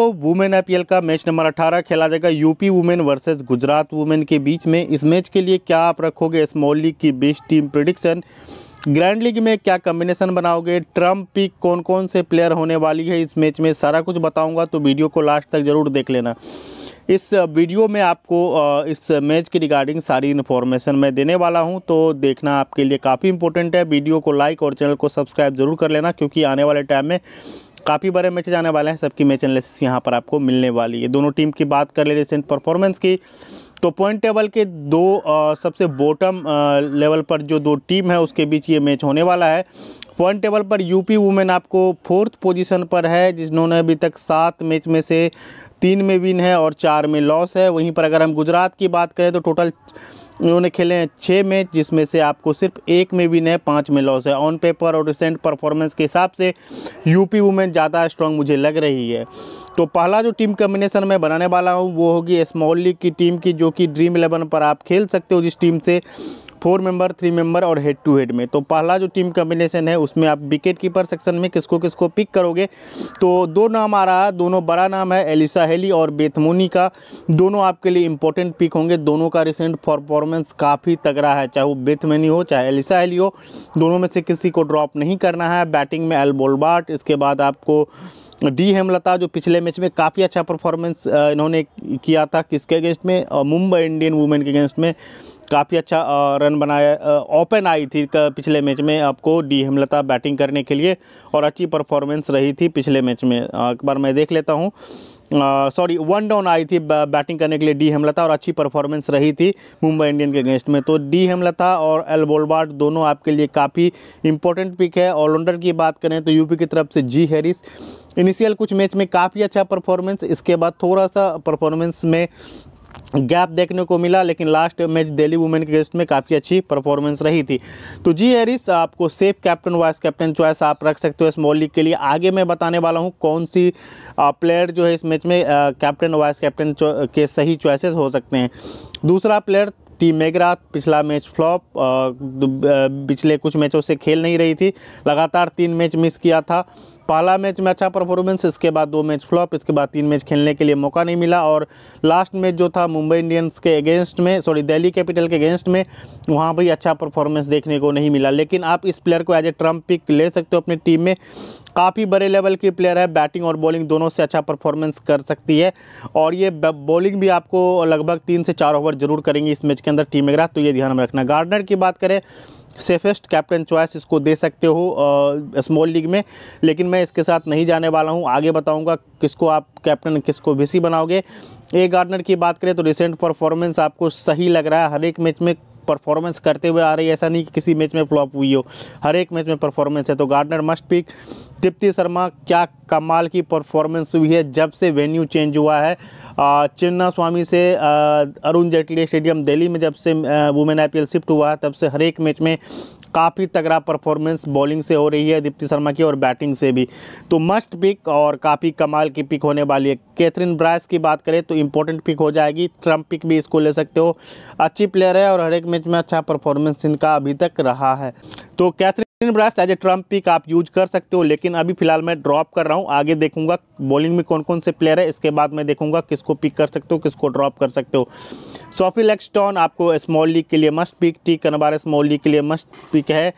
दोस्तों women IPL का match number 18 खेला जाएगा UP women versus Gujarat women के बीच में इस मैच के लिए क्या आप रखोगे स्मॉल लीग की best team prediction grand league में क्या कम्बिनेशन बनाओगे ट्रम्प पिक कौन कौन से प्लेयर होने वाली है इस मैच में सारा कुछ बताऊंगा तो वीडियो को लास्ट तक ज़रूर देख लेना इस वीडियो में आपको इस मैच की रिगार्डिंग सारी इन्फॉर्मेशन मैं देने वाला हूं तो देखना आपके लिए काफ़ी इंपॉर्टेंट है वीडियो को लाइक और चैनल को सब्सक्राइब जरूर कर लेना क्योंकि आने वाले टाइम में काफ़ी बड़े मैच जाने वाले हैं सबकी मैच एनालिसिस यहाँ पर आपको मिलने वाली है दोनों टीम की बात कर ले रिसेंट परफॉर्मेंस की तो पॉइंट टेबल के दो आ, सबसे बॉटम लेवल पर जो दो टीम है उसके बीच ये मैच होने वाला है पॉइंट टेबल पर यूपी वुमेन आपको फोर्थ पोजीशन पर है जिन्होंने अभी तक सात मैच में से तीन में विन है और चार में लॉस है वहीं पर अगर हम गुजरात की बात करें तो टोटल उन्होंने खेले हैं छः मैच जिसमें से आपको सिर्फ एक में विन है पाँच में लॉस है ऑन पेपर और रिसेंट परफॉर्मेंस के हिसाब से यूपी वुमेन ज़्यादा स्ट्रांग मुझे लग रही है तो पहला जो टीम कम्बिनेशन मैं बनाने वाला हूँ वो होगी स्मॉल लीग की टीम की जो कि ड्रीम इलेवन पर आप खेल सकते हो जिस टीम से फोर मेंबर थ्री मेंबर और हेड टू हेड में तो पहला जो टीम कम्बिनेशन है उसमें आप विकेट कीपर सेक्शन में किसको किसको पिक करोगे तो दो नाम आ रहा है दोनों बड़ा नाम है एलिसा हेली और बेथमोनी का दोनों आपके लिए इंपॉर्टेंट पिक होंगे दोनों का रिसेंट परफॉर्मेंस काफ़ी तगड़ा है चाहे वो बेथमनी हो चाहे एलिसा हेली हो दोनों में से किसी को ड्रॉप नहीं करना है बैटिंग में एल बोलबार्ट इसके बाद आपको डी हेमलता जो पिछले मैच में काफ़ी अच्छा परफॉर्मेंस इन्होंने किया था किसके अगेंस्ट में मुंबई इंडियन वुमेन के अगेंस्ट में काफ़ी अच्छा रन बनाया ओपन आई थी पिछले मैच में आपको डी हेमलता बैटिंग करने के लिए और अच्छी परफॉर्मेंस रही थी पिछले मैच में एक बार मैं देख लेता हूँ सॉरी वन डाउन आई थी बैटिंग करने के लिए डी हेमलता और अच्छी परफॉर्मेंस रही थी मुंबई इंडियन के अगेंस्ट में तो डी हेमलता और एल बोलबार्ट दोनों आपके लिए काफ़ी इंपॉर्टेंट पिक है ऑलराउंडर की बात करें तो यूपी की तरफ से जी हैरिस इनिशियल कुछ मैच में काफ़ी अच्छा परफॉर्मेंस इसके बाद थोड़ा सा परफॉर्मेंस में गैप देखने को मिला लेकिन लास्ट मैच दिल्ली वुमेन के गेस्ट में काफ़ी अच्छी परफॉर्मेंस रही थी तो जी एरिस आपको safe captain vice captain choice आप रख सकते हो इस मॉल लीग के लिए आगे मैं बताने वाला हूँ कौन सी प्लेयर जो है इस मैच में कैप्टन वाइस कैप्टन के सही चॉइसेस हो सकते हैं दूसरा प्लेयर टीम मेगरा पिछला मैच फ्लॉप पिछले कुछ मैचों से खेल नहीं रही थी लगातार तीन मैच मिस किया था पहला मैच में अच्छा परफॉर्मेंस इसके बाद दो मैच फ्लॉप इसके बाद तीन मैच खेलने के लिए मौका नहीं मिला और लास्ट मैच जो था मुंबई इंडियंस के अगेंस्ट में सॉरी दिल्ली कैपिटल के अगेंस्ट में वहाँ भी अच्छा परफॉर्मेंस देखने को नहीं मिला लेकिन आप इस प्लेयर को एज ए ट्रम्प पिक ले सकते हो अपनी टीम में काफ़ी बड़े लेवल की प्लेयर है बैटिंग और बॉलिंग दोनों से अच्छा परफॉर्मेंस कर सकती है और ये बॉलिंग भी आपको लगभग तीन से चार ओवर जरूर करेंगी इस मैच के अंदर टीम वगैरह तो ये ध्यान में रखना गार्डनर की बात करें सेफेस्ट कैप्टन चॉइस इसको दे सकते हो स्मॉल लीग में लेकिन मैं इसके साथ नहीं जाने वाला हूँ आगे बताऊँगा किसको आप कैप्टन किसको वीसी बनाओगे ए गार्डनर की बात करें तो रिसेंट परफॉर्मेंस आपको सही लग रहा है हर एक मैच में परफॉर्मेंस करते हुए आ रही है ऐसा नहीं कि किसी मैच में फ्लॉप हुई हो हर एक मैच में परफॉर्मेंस है तो Gardner must pick Deepti Sharma क्या कमाल की परफॉर्मेंस हुई है जब से वेन्यू चेंज हुआ है चिन्ना स्वामी से अरुण जेटली स्टेडियम दिल्ली में जब से वुमेन आई शिफ्ट हुआ है तब से हर एक मैच में काफ़ी तगड़ा परफॉर्मेंस बॉलिंग से हो रही है दीप्ति शर्मा की और बैटिंग से भी तो मस्ट पिक और काफ़ी कमाल की पिक होने वाली है कैथरीन ब्रायस की बात करें तो इंपॉर्टेंट पिक हो जाएगी ट्रम्प पिक भी इसको ले सकते हो अच्छी प्लेयर है और हर एक मैच में अच्छा परफॉर्मेंस इनका अभी तक रहा है तो Kathryn Bryce as a trump pick आप यूज कर सकते हो लेकिन अभी फिलहाल मैं ड्रॉप कर रहा हूँ आगे देखूंगा बॉलिंग में कौन कौन से प्लेयर है इसके बाद मैं देखूंगा किसको पिक कर सकते हो किसको ड्रॉप कर सकते हो सोफिलेक्सटॉन आपको स्मॉल लीक के लिए must pick T Kanwar small league के लिए मस्ट पिक है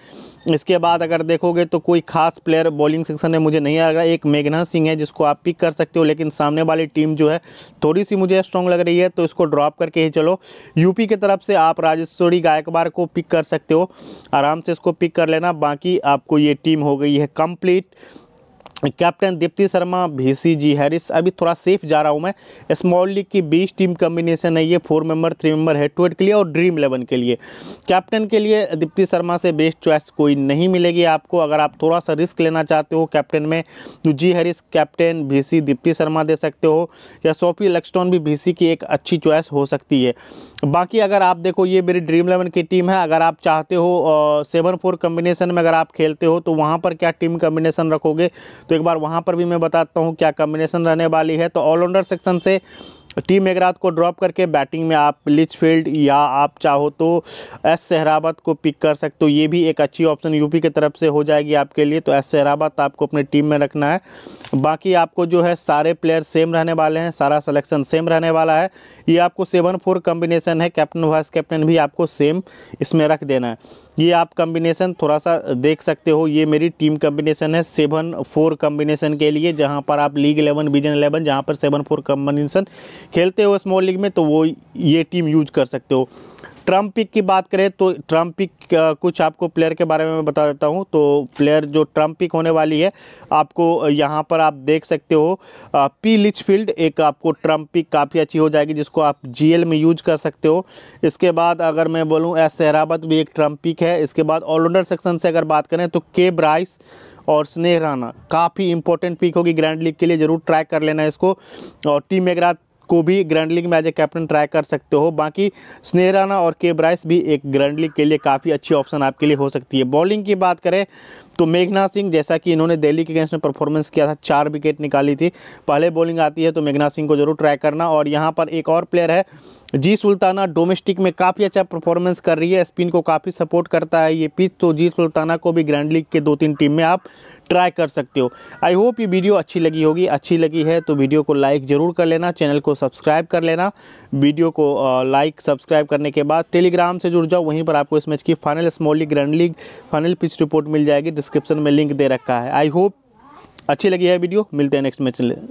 इसके बाद अगर देखोगे तो कोई खास प्लेयर बॉलिंग सेक्शन में मुझे नहीं आ रहा एक मेघना सिंह है जिसको आप पिक कर सकते हो लेकिन सामने वाली टीम जो है थोड़ी सी मुझे स्ट्रॉन्ग लग रही है तो इसको ड्रॉप करके ही चलो यूपी की तरफ से आप राजेश्वरी गायकबार को पिक कर सकते हो आराम से इसको पिक कर लेना बाकी आपको ये टीम हो गई है complete captain Deepti Sharma VC G Harris अभी थोड़ा सेफ जा रहा हूँ मैं स्मॉल लीग की बीस टीम कम्बिनेशन है ये four member three member head to head के लिए और ड्रीम इलेवन के लिए कैप्टन के लिए दीप्ति शर्मा से बेस्ट चॉइस कोई नहीं मिलेगी आपको अगर आप थोड़ा सा रिस्क लेना चाहते हो कैप्टन में तो G Harris captain C Deepti Sharma दे सकते हो या सोफी लक्सटॉन भी सी की एक अच्छी चॉइस हो सकती है बाकी अगर आप देखो ये मेरी ड्रीम इलेवन की टीम है अगर आप चाहते हो सेवन फोर कम्बिनेशन में अगर आप खेलते हो तो वहाँ पर क्या टीम कम्बिनेशन रखोगे तो एक बार वहाँ पर भी मैं बताता हूँ क्या कम्बिनेशन रहने वाली है तो ऑलराउंडर सेक्शन से टीम एगरात को ड्रॉप करके बैटिंग में आप लिचफील्ड या आप चाहो तो एस सहराबत को पिक कर सकते हो ये भी एक अच्छी ऑप्शन यूपी की तरफ से हो जाएगी आपके लिए तो एस सहराबत आपको अपने टीम में रखना है बाकी आपको जो है सारे प्लेयर सेम रहने वाले हैं सारा सलेक्शन सेम रहने वाला है ये आपको सेवन फोर कम्बिनेशन है कैप्टन वाइस कैप्टन भी आपको सेम इसमें रख देना है ये आप कम्बिनेसन थोड़ा सा देख सकते हो ये मेरी टीम कम्बिनेसन है सेवन फोर कम्बिनेसन के लिए जहाँ पर आप लीग इलेवन विजन इलेवन जहाँ पर सेवन फोर कम्बिनेसन खेलते हो स्मॉल लीग में तो वो ये टीम यूज कर सकते हो ट्रम्प पिक की बात करें तो ट्रम्प पिक कुछ आपको प्लेयर के बारे में मैं बता देता हूं तो प्लेयर जो ट्रम्प पिक होने वाली है आपको यहां पर आप देख सकते हो पी लिचफील्ड एक आपको ट्रम्प पिक काफ़ी अच्छी हो जाएगी जिसको आप जीएल में यूज कर सकते हो इसके बाद अगर मैं बोलूँ एस सहराबत भी एक ट्रम्प पिक है इसके बाद ऑलराउंडर सेक्शन से अगर बात करें तो के ब्राइस और स्नेह राना काफ़ी इंपॉर्टेंट पिक होगी ग्रैंड लीग के लिए ज़रूर ट्राई कर लेना इसको और टीम मेगराथ को भी ग्रैंड लीग में एज ए कैप्टन ट्राई कर सकते हो बाकी स्नेहराना और के ब्राइस भी एक ग्रैंड लीग के लिए काफ़ी अच्छी ऑप्शन आपके लिए हो सकती है बॉलिंग की बात करें तो मेघना सिंह जैसा कि इन्होंने दिल्ली के अगेंस्ट में परफॉर्मेंस किया था चार विकेट निकाली थी पहले बॉलिंग आती है तो मेघना सिंह को जरूर ट्राई करना और यहाँ पर एक और प्लेयर है जी सुल्ताना डोमेस्टिक में काफ़ी अच्छा परफॉर्मेंस कर रही है स्पिन को काफ़ी सपोर्ट करता है ये पिच तो जी सुल्ताना को भी ग्रैंड लीग के दो तीन टीम में आप ट्राई कर सकते हो आई होप ये वीडियो अच्छी लगी होगी अच्छी लगी है तो वीडियो को लाइक ज़रूर कर लेना चैनल को सब्सक्राइब कर लेना वीडियो को लाइक सब्सक्राइब करने के बाद टेलीग्राम से जुड़ जाओ वहीं पर आपको इस मैच की final small league grand league final pitch report मिल जाएगी डिस्क्रिप्शन में लिंक दे रखा है आई होप अच्छी लगी है वीडियो मिलते हैं नेक्स्ट मैच